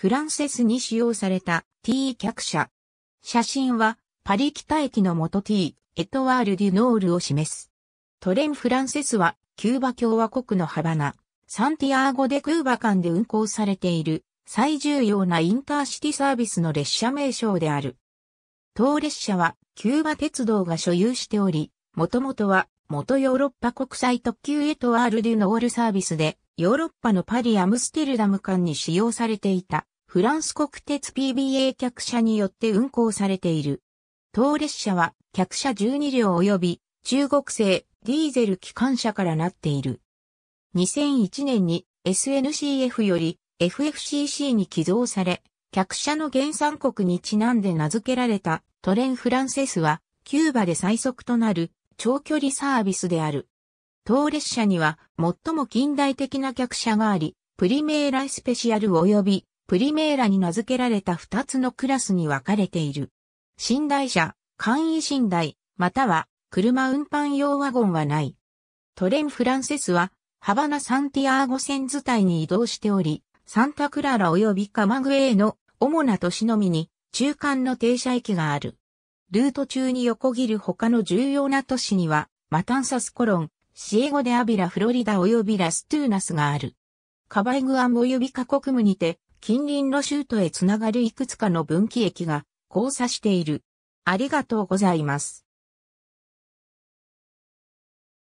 フランセスに使用された T 客車。写真はパリ北駅の元 T、エトワール・デュノールを示す。トレン・フランセスはキューバ共和国のハバナ、サンティアーゴ・デ・クーバ間で運行されている最重要なインターシティサービスの列車名称である。当列車はキューバ鉄道が所有しており、もともとは元ヨーロッパ国際特急エトワール・デュノールサービスでヨーロッパのパリ・アムステルダム間に使用されていたフランス国鉄 PBA 客車によって運行されている。当列車は客車12両及び中国製ディーゼル機関車からなっている。2001年に SNCF より FFCC に寄贈され、客車の原産国にちなんで名付けられたトレンフランセスはキューバで最速となる長距離サービスである。当列車には最も近代的な客車があり、プリメーライスペシャル及びプリメーラに名付けられた2つのクラスに分かれている。寝台車、簡易寝台、または車運搬用ワゴンはない。トレンフランセスは、ハバナ・サンティアーゴ線図体に移動しており、サンタクララ及びカマグエーの主な都市のみに中間の停車駅がある。ルート中に横切る他の重要な都市には、マタンサスコロン、シエゴデアビラフロリダ及びラストゥーナスがある。カバイグアム及びカ国務にて、近隣の州都へつながるいくつかの分岐駅が交差している。ありがとうございます。